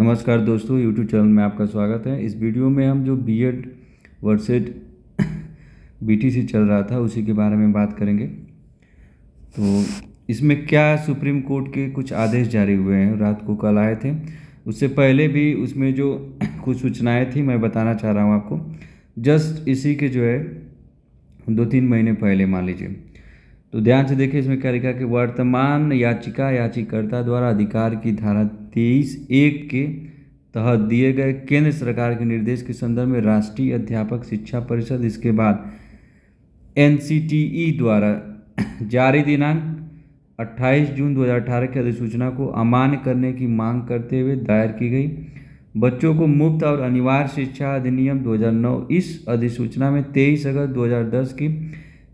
नमस्कार दोस्तों YouTube channel में आपका स्वागत है इस वीडियो में हम जो बी एड वर्सेड बी चल रहा था उसी के बारे में बात करेंगे तो इसमें क्या सुप्रीम कोर्ट के कुछ आदेश जारी हुए हैं रात को कल आए थे उससे पहले भी उसमें जो कुछ सूचनाएँ थी मैं बताना चाह रहा हूँ आपको जस्ट इसी के जो है दो तीन महीने पहले मान लीजिए तो ध्यान से देखिए इसमें क्या लिखा कि वर्तमान याचिका याचिकर्ता द्वारा अधिकार की धारा तेईस एक के तहत दिए गए केंद्र सरकार के निर्देश के संदर्भ में राष्ट्रीय अध्यापक शिक्षा परिषद इसके बाद एन द्वारा जारी दिनांक 28 जून 2018 की अधिसूचना को अमान्य करने की मांग करते हुए दायर की गई बच्चों को मुफ्त और अनिवार्य शिक्षा अधिनियम 2009 इस अधिसूचना में 23 अगस्त 2010 की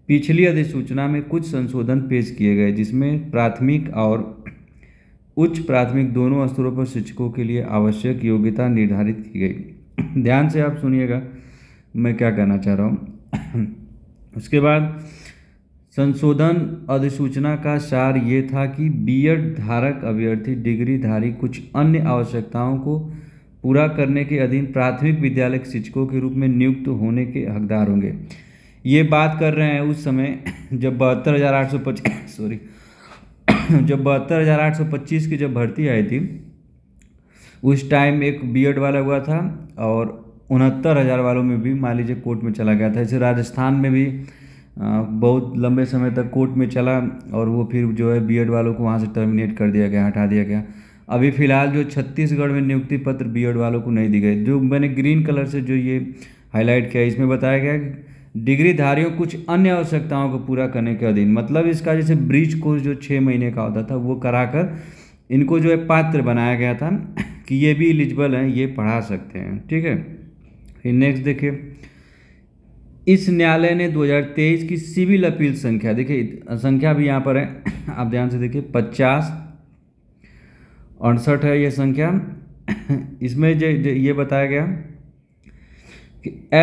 पिछली अधिसूचना में कुछ संशोधन पेश किए गए जिसमें प्राथमिक और उच्च प्राथमिक दोनों स्तरों पर शिक्षकों के लिए आवश्यक योग्यता निर्धारित की गई ध्यान से आप सुनिएगा मैं क्या कहना चाह रहा हूँ उसके बाद संशोधन अधिसूचना का सार ये था कि बीएड धारक अभ्यर्थी डिग्री धारी कुछ अन्य आवश्यकताओं को पूरा करने के अधीन प्राथमिक विद्यालय शिक्षकों के रूप में नियुक्त होने के हकदार होंगे ये बात कर रहे हैं उस समय जब बहत्तर हज़ार आठ सौ पचास सॉरी जब बहत्तर हज़ार आठ सौ पच्चीस की जब भर्ती आई थी उस टाइम एक बीएड वाला हुआ था और उनहत्तर हज़ार वालों में भी मान लीजिए कोर्ट में चला गया था इसे राजस्थान में भी बहुत लंबे समय तक कोर्ट में चला और वो फिर जो है बीएड वालों को वहाँ से टर्मिनेट कर दिया गया हटा दिया गया अभी फ़िलहाल जो छत्तीसगढ़ में नियुक्ति पत्र बीएड वालों को नहीं दी गई जो मैंने ग्रीन कलर से जो ये हाईलाइट किया इसमें बताया गया डिग्रीधारियों कुछ अन्य आवश्यकताओं को पूरा करने के अधीन मतलब इसका जैसे ब्रिज कोर्स जो छः महीने का होता था वो कराकर इनको जो है पात्र बनाया गया था कि ये भी एलिजिबल हैं ये पढ़ा सकते हैं ठीक है फिर नेक्स्ट देखिए इस न्यायालय ने 2023 की सिविल अपील संख्या देखिए संख्या भी यहाँ पर है आप ध्यान से देखिए पचास अड़सठ है ये संख्या इसमें जो ये बताया गया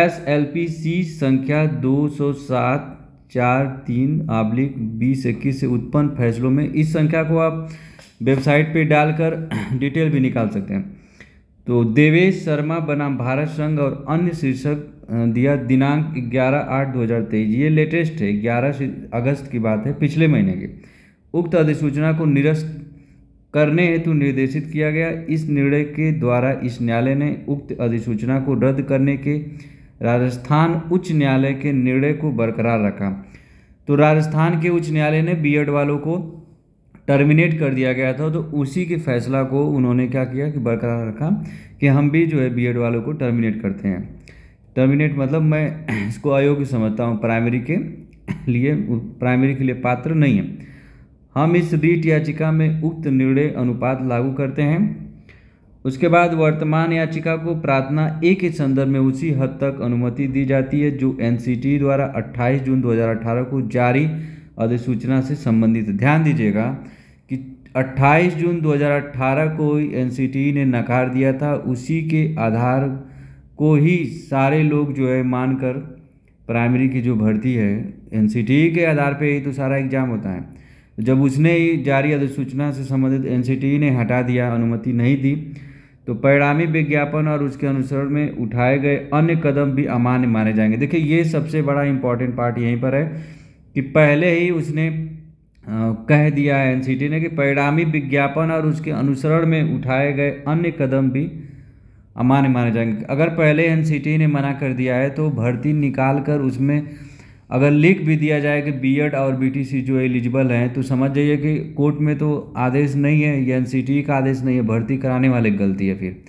एस एल पी सी संख्या दो सौ सात चार तीन आबलिक बीस इक्कीस से उत्पन्न फैसलों में इस संख्या को आप वेबसाइट पे डालकर डिटेल भी निकाल सकते हैं तो देवेश शर्मा बनाम भारत संघ और अन्य शीर्षक दिया दिनांक 11 आठ 2023 ये लेटेस्ट है 11 अगस्त की बात है पिछले महीने की उक्त अधिसूचना को निरस्त करने हेतु निर्देशित किया गया इस निर्णय के द्वारा इस न्यायालय ने उक्त अधिसूचना को रद्द करने के राजस्थान उच्च न्यायालय के निर्णय को बरकरार रखा तो राजस्थान के उच्च न्यायालय ने बीएड वालों को टर्मिनेट कर दिया गया था तो उसी के फैसला को उन्होंने क्या किया कि बरकरार रखा कि हम भी जो है बीएड वालों को टर्मिनेट करते हैं टर्मिनेट मतलब मैं इसको अयोग्य समझता हूँ प्राइमरी के लिए प्राइमरी के लिए पात्र नहीं है हम इस रीट याचिका में उक्त निर्णय अनुपात लागू करते हैं उसके बाद वर्तमान याचिका को प्रार्थना ए के संदर्भ में उसी हद तक अनुमति दी जाती है जो एन द्वारा 28 जून 2018 को जारी अधिसूचना से संबंधित ध्यान दीजिएगा कि 28 जून 2018 को एन ने नकार दिया था उसी के आधार को ही सारे लोग जो है मानकर प्राइमरी की जो भर्ती है एन के आधार पर ही तो सारा एग्ज़ाम होता है जब उसने जारी अधिसूचना से संबंधित एन ने हटा दिया अनुमति नहीं दी तो परिणामी विज्ञापन और उसके अनुसरण में उठाए गए अन्य कदम भी अमान्य माने जाएंगे देखिए ये सबसे बड़ा इम्पॉर्टेंट पार्ट यहीं पर है कि पहले ही उसने कह दिया है एनसीटी ने कि परिणामी विज्ञापन और उसके अनुसरण में उठाए गए अन्य कदम भी अमान्य माने जाएंगे अगर पहले एनसीटी ने मना कर दिया है तो भर्ती निकाल कर उसमें अगर लिख भी दिया जाए कि बी और बी जो एलिजिबल हैं तो समझ जाइए कि कोर्ट में तो आदेश नहीं है या एन e का आदेश नहीं है भर्ती कराने वाले गलती है फिर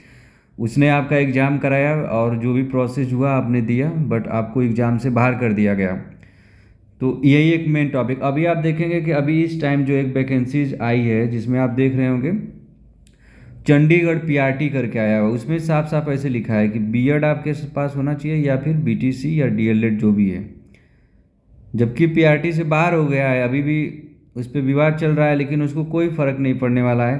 उसने आपका एग्ज़ाम कराया और जो भी प्रोसेस हुआ आपने दिया बट आपको एग्ज़ाम से बाहर कर दिया गया तो यही एक मेन टॉपिक अभी आप देखेंगे कि अभी इस टाइम जो एक वैकेंसीज आई है जिसमें आप देख रहे होंगे चंडीगढ़ पीआरटी करके आया हुआ उसमें साफ साफ ऐसे लिखा है कि बीएड आपके पास होना चाहिए या फिर बीटीसी या डीएलएड जो भी है जबकि पीआरटी से बाहर हो गया है अभी भी उस पर विवाद चल रहा है लेकिन उसको कोई फ़र्क नहीं पड़ने वाला है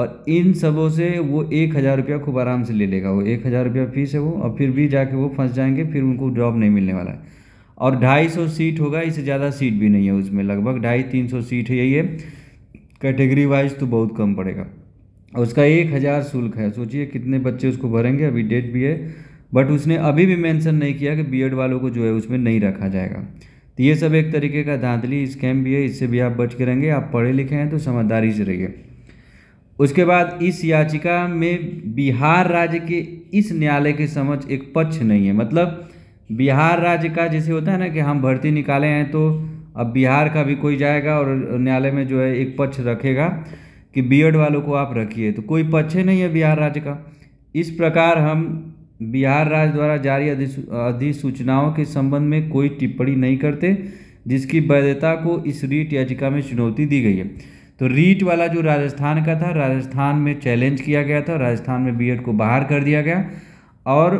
और इन सबों से वो एक हज़ार रुपया खूब आराम से ले लेगा वो एक हज़ार रुपया फीस है वो और फिर भी जाके वो फंस जाएंगे फिर उनको जॉब नहीं मिलने वाला है और ढाई सौ सीट होगा इससे ज़्यादा सीट भी नहीं है उसमें लगभग ढाई तीन सौ सीट है यही है कैटेगरी वाइज तो बहुत कम पड़ेगा और उसका एक हज़ार शुल्क है सोचिए कितने बच्चे उसको भरेंगे अभी डेट भी है बट उसने अभी भी मेंशन नहीं किया कि बीएड वालों को जो है उसमें नहीं रखा जाएगा तो ये सब एक तरीके का धांधली स्कैम भी है इससे भी आप बच के रहेंगे आप पढ़े लिखे हैं तो समझदारी से रहिए उसके बाद इस याचिका में बिहार राज्य के इस न्यायालय के समझ एक पक्ष नहीं है मतलब बिहार राज्य का जैसे होता है ना कि हम भर्ती निकाले हैं तो अब बिहार का भी कोई जाएगा और न्यायालय में जो है एक पक्ष रखेगा कि बीएड वालों को आप रखिए तो कोई पक्ष नहीं है बिहार राज्य का इस प्रकार हम बिहार राज्य द्वारा जारी अधिसूचनाओं के संबंध में कोई टिप्पणी नहीं करते जिसकी वैधता को इस रीट याचिका में चुनौती दी गई है तो रीट वाला जो राजस्थान का था राजस्थान में चैलेंज किया गया था राजस्थान में बीएड को बाहर कर दिया गया और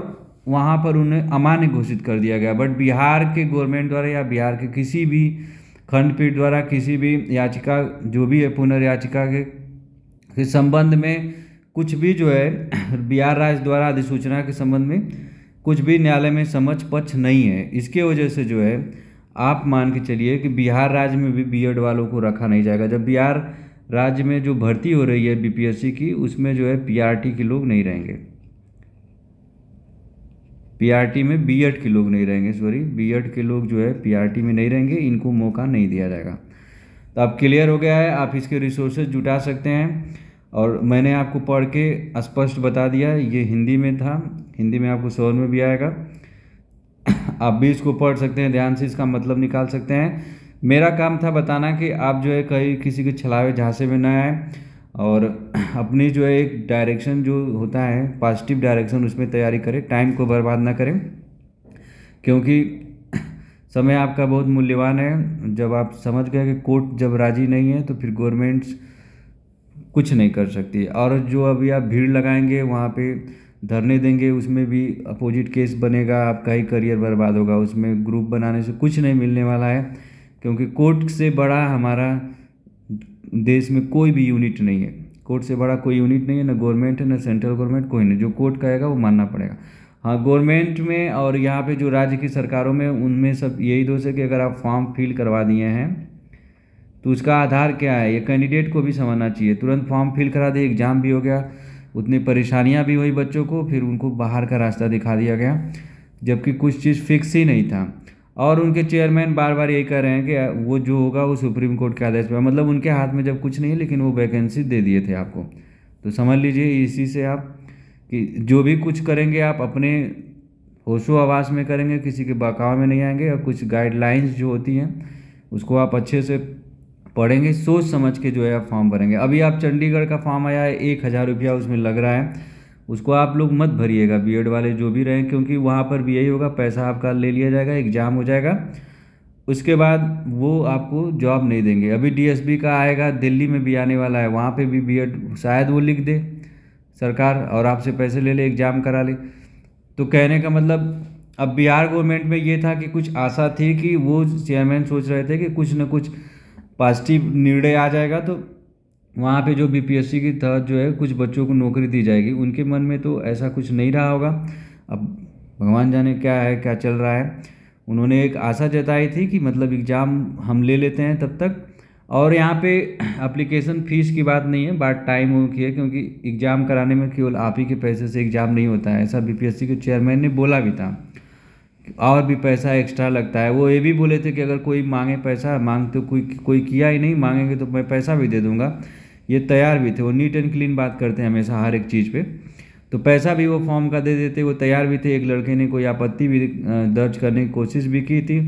वहाँ पर उन्हें अमान्य घोषित कर दिया गया बट बिहार के गवर्नमेंट द्वारा या बिहार के किसी भी खंडपीठ द्वारा किसी भी याचिका जो भी है पुनर्याचिका के, के संबंध में कुछ भी जो है बिहार राज्य द्वारा अधिसूचना के संबंध में कुछ भी न्यायालय में समझ पक्ष नहीं है इसके वजह से जो है आप मान के चलिए कि बिहार राज्य में भी बीएड वालों को रखा नहीं जाएगा जब बिहार राज्य में जो भर्ती हो रही है बीपीएससी की उसमें जो है पीआरटी के लोग नहीं रहेंगे पीआरटी में बीएड के लोग नहीं रहेंगे सॉरी बीएड के लोग जो है पीआरटी में नहीं रहेंगे इनको मौका नहीं दिया जाएगा तो अब क्लियर हो गया है आप इसके रिसोर्सेज जुटा सकते हैं और मैंने आपको पढ़ के स्पष्ट बता दिया ये हिंदी में था हिंदी में आपको समझ में भी आएगा आप भी इसको पढ़ सकते हैं ध्यान से इसका मतलब निकाल सकते हैं मेरा काम था बताना कि आप जो है कहीं किसी के छलावे झांसे में ना आए और अपनी जो है एक डायरेक्शन जो होता है पॉजिटिव डायरेक्शन उसमें तैयारी करें टाइम को बर्बाद ना करें क्योंकि समय आपका बहुत मूल्यवान है जब आप समझ गए कि कोर्ट जब राज़ी नहीं है तो फिर गवर्नमेंट्स कुछ नहीं कर सकती और जो अभी आप भीड़ लगाएंगे वहाँ पे धरने देंगे उसमें भी अपोजिट केस बनेगा आपका ही करियर बर्बाद होगा उसमें ग्रुप बनाने से कुछ नहीं मिलने वाला है क्योंकि कोर्ट से बड़ा हमारा देश में कोई भी यूनिट नहीं है कोर्ट से बड़ा कोई यूनिट नहीं है ना गवर्नमेंट है ना सेंट्रल गवर्नमेंट कोई नहीं जो कोर्ट कहेगा वो मानना पड़ेगा हाँ गवर्नमेंट में और यहाँ पे जो राज्य की सरकारों में उनमें सब यही दोष है कि अगर आप फॉर्म फिल करवा दिए हैं तो उसका आधार क्या है ये कैंडिडेट को भी समझना चाहिए तुरंत फॉर्म फिल करा दिए एग्ज़ाम भी हो गया उतनी परेशानियाँ भी हुई बच्चों को फिर उनको बाहर का रास्ता दिखा दिया गया जबकि कुछ चीज़ फिक्स ही नहीं था और उनके चेयरमैन बार बार यही कह रहे हैं कि वो जो होगा वो सुप्रीम कोर्ट के आदेश पर मतलब उनके हाथ में जब कुछ नहीं लेकिन वो वैकेंसी दे दिए थे आपको तो समझ लीजिए इसी से आप कि जो भी कुछ करेंगे आप अपने होशो आवास में करेंगे किसी के बकाव में नहीं आएंगे और कुछ गाइडलाइंस जो होती हैं उसको आप अच्छे से पढ़ेंगे सोच समझ के जो है आप फॉर्म भरेंगे अभी आप चंडीगढ़ का फॉर्म आया है एक हज़ार रुपया उसमें लग रहा है उसको आप लोग मत भरिएगा बीएड वाले जो भी रहें क्योंकि वहाँ पर भी यही होगा पैसा आपका ले लिया जाएगा एग्ज़ाम हो जाएगा उसके बाद वो आपको जॉब नहीं देंगे अभी डी का आएगा दिल्ली में भी आने वाला है वहाँ पर भी बी शायद वो लिख दे सरकार और आपसे पैसे ले ले एग्ज़ाम करा ले तो कहने का मतलब अब बिहार गवर्नमेंट में ये था कि कुछ आशा थी कि वो चेयरमैन सोच रहे थे कि कुछ ना कुछ पॉजिटिव निर्णय आ जाएगा तो वहाँ पे जो बीपीएससी के तहत जो है कुछ बच्चों को नौकरी दी जाएगी उनके मन में तो ऐसा कुछ नहीं रहा होगा अब भगवान जाने क्या है क्या चल रहा है उन्होंने एक आशा जताई थी कि मतलब एग्ज़ाम हम ले लेते हैं तब तक और यहाँ पे एप्लीकेशन फ़ीस की बात नहीं है बात टाइम की है क्योंकि एग्ज़ाम कराने में केवल आप ही के पैसे से एग्ज़ाम नहीं होता है ऐसा बीपीएससी के चेयरमैन ने बोला भी था और भी पैसा एक्स्ट्रा लगता है वो ये भी बोले थे कि अगर कोई मांगे पैसा मांग तो कोई कोई किया ही नहीं मांगेंगे तो मैं पैसा भी दे दूंगा ये तैयार भी थे वो नीट एंड क्लीन बात करते हैं हमेशा हर एक चीज़ पे तो पैसा भी वो फॉर्म का दे देते वो तैयार भी थे एक लड़के ने कोई आपत्ति भी दर्ज करने की कोशिश भी की थी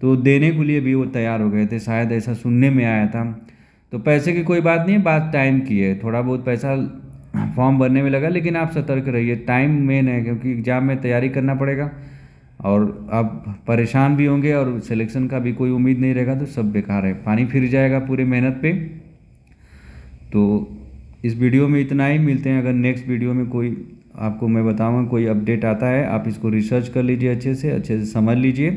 तो देने के लिए भी वो तैयार हो गए थे शायद ऐसा सुनने में आया था तो पैसे की कोई बात नहीं बात टाइम की है थोड़ा बहुत पैसा फॉर्म भरने में लगा लेकिन आप सतर्क रहिए टाइम मेन है क्योंकि एग्ज़ाम में तैयारी करना पड़ेगा और आप परेशान भी होंगे और सिलेक्शन का भी कोई उम्मीद नहीं रहेगा तो सब बेकार है पानी फिर जाएगा पूरे मेहनत पे तो इस वीडियो में इतना ही मिलते हैं अगर नेक्स्ट वीडियो में कोई आपको मैं बताऊँगा कोई अपडेट आता है आप इसको रिसर्च कर लीजिए अच्छे से अच्छे से समझ लीजिए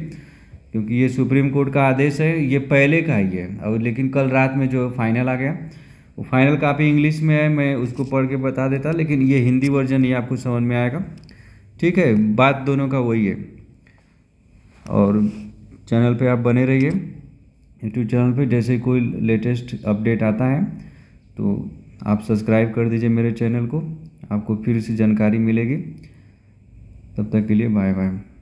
क्योंकि ये सुप्रीम कोर्ट का आदेश है ये पहले का ही है और लेकिन कल रात में जो फाइनल आ गया वो फाइनल काफ़ी इंग्लिश में है मैं उसको पढ़ के बता देता लेकिन ये हिंदी वर्जन ही आपको समझ में आएगा ठीक है बात दोनों का वही है और चैनल पे आप बने रहिए यूट्यूब चैनल पे जैसे कोई लेटेस्ट अपडेट आता है तो आप सब्सक्राइब कर दीजिए मेरे चैनल को आपको फिर से जानकारी मिलेगी तब तक के लिए बाय बाय